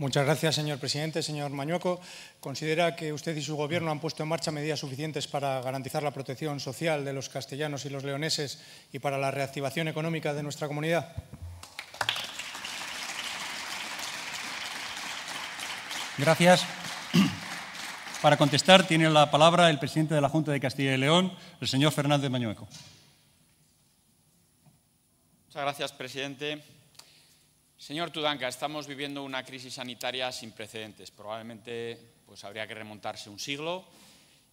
Muchas gracias, señor presidente. Señor Mañueco, ¿considera que usted y su gobierno han puesto en marcha medidas suficientes para garantizar la protección social de los castellanos y los leoneses y para la reactivación económica de nuestra comunidad? Gracias. Para contestar tiene la palabra el presidente de la Junta de Castilla y León, el señor Fernández Mañueco. Muchas gracias, presidente. Señor Tudanca, estamos viviendo una crisis sanitaria sin precedentes. Probablemente pues, habría que remontarse un siglo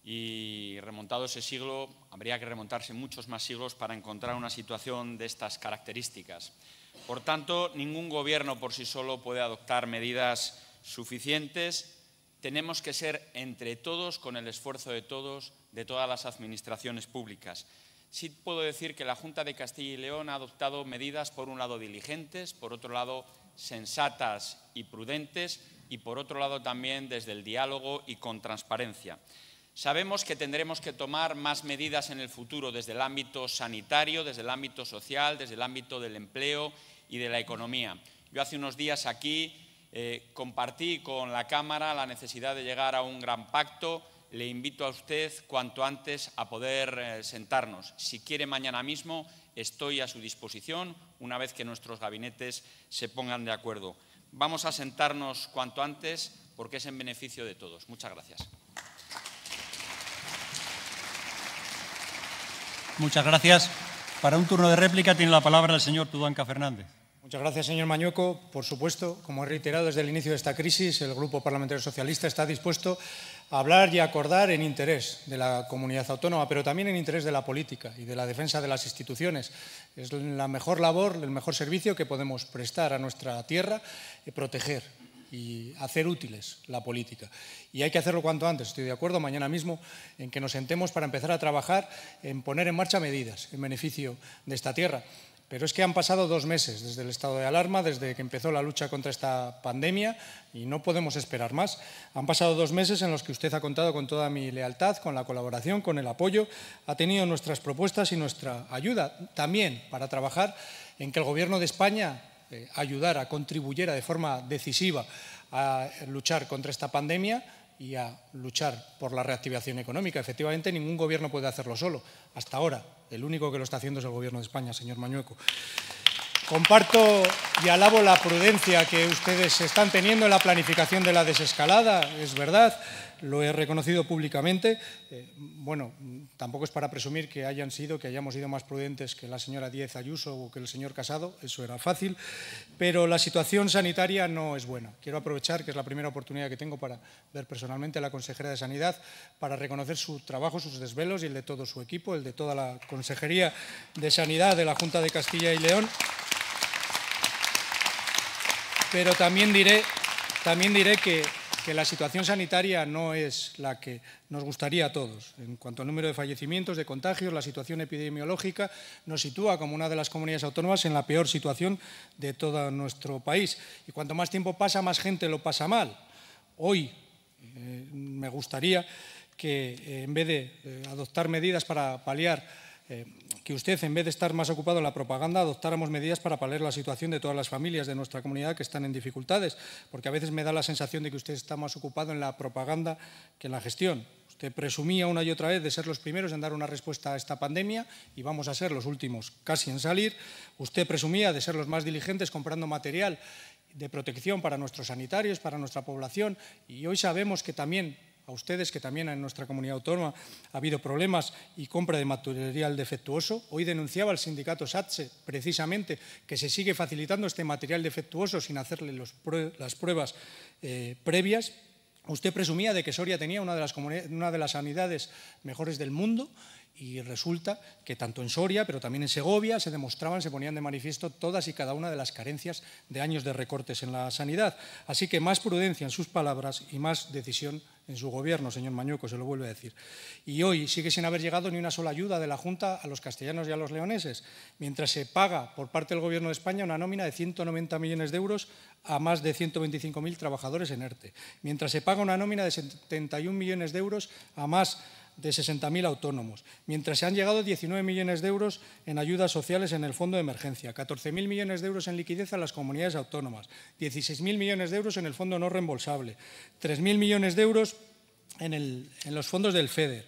y remontado ese siglo habría que remontarse muchos más siglos para encontrar una situación de estas características. Por tanto, ningún gobierno por sí solo puede adoptar medidas suficientes. Tenemos que ser entre todos, con el esfuerzo de todos, de todas las administraciones públicas. Sí puedo decir que la Junta de Castilla y León ha adoptado medidas, por un lado, diligentes, por otro lado, sensatas y prudentes, y por otro lado, también desde el diálogo y con transparencia. Sabemos que tendremos que tomar más medidas en el futuro desde el ámbito sanitario, desde el ámbito social, desde el ámbito del empleo y de la economía. Yo hace unos días aquí eh, compartí con la Cámara la necesidad de llegar a un gran pacto le invito a usted cuanto antes a poder eh, sentarnos. Si quiere mañana mismo, estoy a su disposición una vez que nuestros gabinetes se pongan de acuerdo. Vamos a sentarnos cuanto antes porque es en beneficio de todos. Muchas gracias. Muchas gracias. Para un turno de réplica tiene la palabra el señor Tudanca Fernández. Muchas gracias, señor Mañueco. Por supuesto, como he reiterado desde el inicio de esta crisis, el Grupo Parlamentario Socialista está dispuesto hablar y acordar en interés de la comunidad autónoma, pero también en interés de la política y de la defensa de las instituciones. Es la mejor labor, el mejor servicio que podemos prestar a nuestra tierra, eh, proteger y hacer útiles la política. Y hay que hacerlo cuanto antes, estoy de acuerdo, mañana mismo, en que nos sentemos para empezar a trabajar en poner en marcha medidas en beneficio de esta tierra. Pero es que han pasado dos meses desde el estado de alarma, desde que empezó la lucha contra esta pandemia, y no podemos esperar más. Han pasado dos meses en los que usted ha contado con toda mi lealtad, con la colaboración, con el apoyo, ha tenido nuestras propuestas y nuestra ayuda también para trabajar en que el Gobierno de España eh, ayudara, contribuyera de forma decisiva a luchar contra esta pandemia y a luchar por la reactivación económica. Efectivamente, ningún gobierno puede hacerlo solo. Hasta ahora, el único que lo está haciendo es el gobierno de España, señor Mañueco. Comparto y alabo la prudencia que ustedes están teniendo en la planificación de la desescalada, es verdad, lo he reconocido públicamente. Eh, bueno, tampoco es para presumir que hayan sido, que hayamos sido más prudentes que la señora Diez Ayuso o que el señor Casado, eso era fácil, pero la situación sanitaria no es buena. Quiero aprovechar, que es la primera oportunidad que tengo para ver personalmente a la consejera de Sanidad, para reconocer su trabajo, sus desvelos y el de todo su equipo, el de toda la Consejería de Sanidad de la Junta de Castilla y León. Pero también diré, también diré que que la situación sanitaria no es la que nos gustaría a todos. En cuanto al número de fallecimientos, de contagios, la situación epidemiológica nos sitúa como una de las comunidades autónomas en la peor situación de todo nuestro país. Y cuanto más tiempo pasa, más gente lo pasa mal. Hoy eh, me gustaría que eh, en vez de eh, adoptar medidas para paliar que usted, en vez de estar más ocupado en la propaganda, adoptáramos medidas para paliar la situación de todas las familias de nuestra comunidad que están en dificultades, porque a veces me da la sensación de que usted está más ocupado en la propaganda que en la gestión. Usted presumía una y otra vez de ser los primeros en dar una respuesta a esta pandemia y vamos a ser los últimos casi en salir. Usted presumía de ser los más diligentes comprando material de protección para nuestros sanitarios, para nuestra población y hoy sabemos que también a ustedes que también en nuestra comunidad autónoma ha habido problemas y compra de material defectuoso. Hoy denunciaba el sindicato SATSE precisamente que se sigue facilitando este material defectuoso sin hacerle las pruebas eh, previas. Usted presumía de que Soria tenía una de las, una de las sanidades mejores del mundo y resulta que tanto en Soria, pero también en Segovia, se demostraban, se ponían de manifiesto todas y cada una de las carencias de años de recortes en la sanidad. Así que más prudencia en sus palabras y más decisión en su gobierno, señor Mañueco, se lo vuelve a decir. Y hoy sigue sin haber llegado ni una sola ayuda de la Junta a los castellanos y a los leoneses, mientras se paga por parte del Gobierno de España una nómina de 190 millones de euros a más de 125.000 trabajadores en ERTE, mientras se paga una nómina de 71 millones de euros a más de 60.000 autónomos, mientras se han llegado 19 millones de euros en ayudas sociales en el Fondo de Emergencia, 14.000 millones de euros en liquidez a las comunidades autónomas, 16.000 millones de euros en el Fondo no reembolsable, 3.000 millones de euros en, en los fondos del FEDER.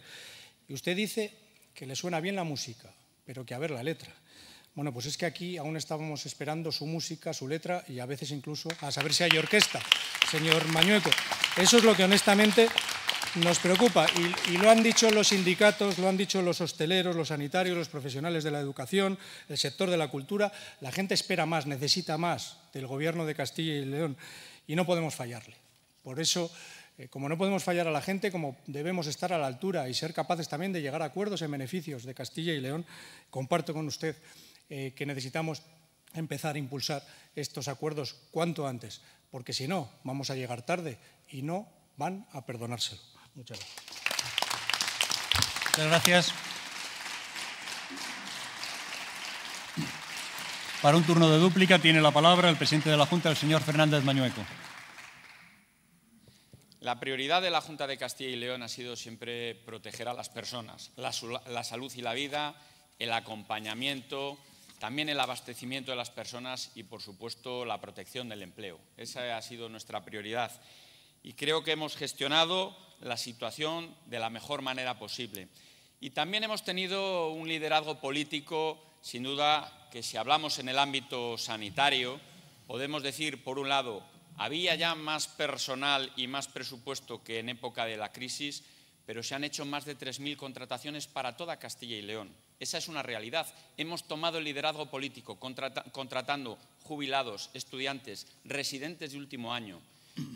Y usted dice que le suena bien la música, pero que a ver la letra. Bueno, pues es que aquí aún estábamos esperando su música, su letra y a veces incluso a saber si hay orquesta, señor Mañueco. Eso es lo que honestamente nos preocupa y, lo han dicho los sindicatos, lo han dicho los hosteleros, los sanitarios, los profesionales de la educación, el sector de la cultura. La gente espera más, necesita más del gobierno de Castilla y León y no podemos fallarle. Por eso, eh, como no podemos fallar a la gente, como debemos estar a la altura y ser capaces también de llegar a acuerdos en beneficios de Castilla y León, comparto con usted eh, que necesitamos empezar a impulsar estos acuerdos cuanto antes, porque si no, vamos a llegar tarde y no van a perdonárselo. Muchas gracias. gracias. Para un turno de dúplica tiene la palabra el presidente de la Junta, el señor Fernández Mañueco. La prioridad de la Junta de Castilla y León ha sido siempre proteger a las personas, la, la, salud y la vida, el acompañamiento, también el abastecimiento de las personas y, por supuesto, la protección del empleo. Esa ha sido nuestra prioridad y creo que hemos gestionado la situación de la mejor manera posible. Y también hemos tenido un liderazgo político, sin duda, que si hablamos en el ámbito sanitario, podemos decir, por un lado, había ya más personal y más presupuesto que en época de la crisis, pero se han hecho más de 3.000 contrataciones para toda Castilla y León. Esa es una realidad. Hemos tomado el liderazgo político contratando jubilados, estudiantes, residentes de último año.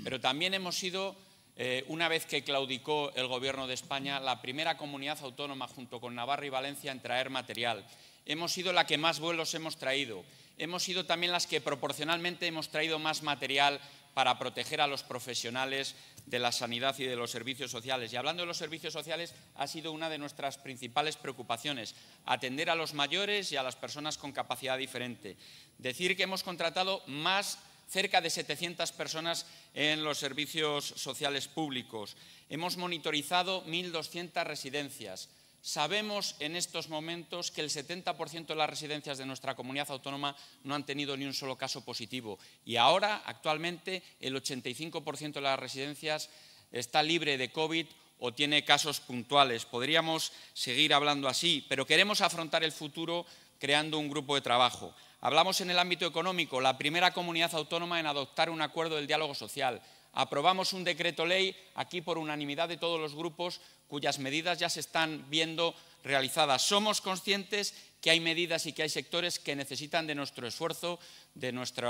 Pero también hemos sido, eh, una vez que claudicó el Gobierno de España, la primera comunidad autónoma junto con Navarra y Valencia en traer material. Hemos sido la que más vuelos hemos traído. Hemos sido también las que proporcionalmente hemos traído más material para proteger a los profesionales de la sanidad y de los servicios sociales. Y hablando de los servicios sociales, ha sido una de nuestras principales preocupaciones, atender a los mayores y a las personas con capacidad diferente. Decir que hemos contratado más cerca de 700 personas en los servicios sociales públicos. Hemos monitorizado 1.200 residencias. Sabemos en estos momentos que el 70% de las residencias de nuestra comunidad autónoma no han tenido ni un solo caso positivo y ahora, actualmente, el 85% de las residencias está libre de COVID o tiene casos puntuales. Podríamos seguir hablando así, pero queremos afrontar el futuro creando un grupo de trabajo. Hablamos en el ámbito económico, la primera comunidad autónoma en adoptar un acuerdo del diálogo social. Aprobamos un decreto ley, aquí por unanimidad de todos los grupos, cuyas medidas ya se están viendo realizadas. Somos conscientes que hay medidas y que hay sectores que necesitan de nuestro esfuerzo, de nuestro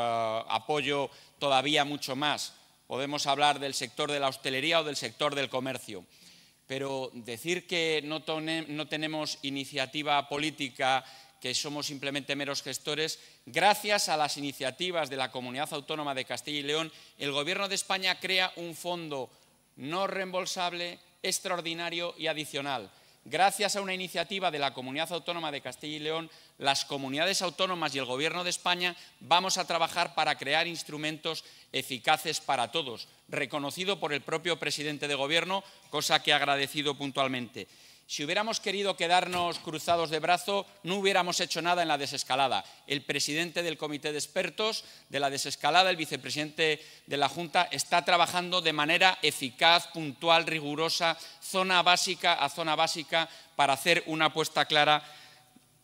apoyo todavía mucho más. Podemos hablar del sector de la hostelería o del sector del comercio. Pero decir que no, no tenemos iniciativa política que somos simplemente meros gestores, gracias a las iniciativas de la Comunidad Autónoma de Castilla y León, el Gobierno de España crea un fondo no reembolsable, extraordinario y adicional. Gracias a una iniciativa de la Comunidad Autónoma de Castilla y León, las comunidades autónomas y el Gobierno de España vamos a trabajar para crear instrumentos eficaces para todos, reconocido por el propio presidente de Gobierno, cosa que ha agradecido puntualmente. Si hubiéramos querido quedarnos cruzados de brazo, no hubiéramos hecho nada en la desescalada. El presidente del comité de expertos de la desescalada, el vicepresidente de la Junta, está trabajando de manera eficaz, puntual, rigurosa, zona básica a zona básica, para hacer una apuesta clara.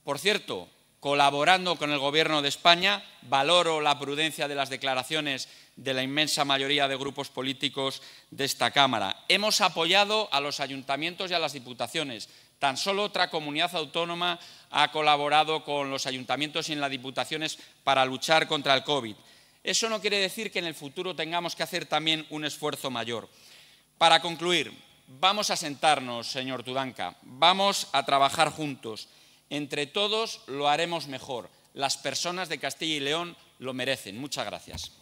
Por cierto, colaborando con el Gobierno de España. Valoro la prudencia de las declaraciones de la inmensa mayoría de grupos políticos de esta Cámara. Hemos apoyado a los ayuntamientos y a las diputaciones. Tan solo otra comunidad autónoma ha colaborado con los ayuntamientos y en las diputaciones para luchar contra el COVID. Eso no quiere decir que en el futuro tengamos que hacer también un esfuerzo mayor. Para concluir, vamos a sentarnos, señor Tudanca, vamos a trabajar juntos. Entre todos lo haremos mejor. Las personas de Castilla y León lo merecen. Muchas gracias.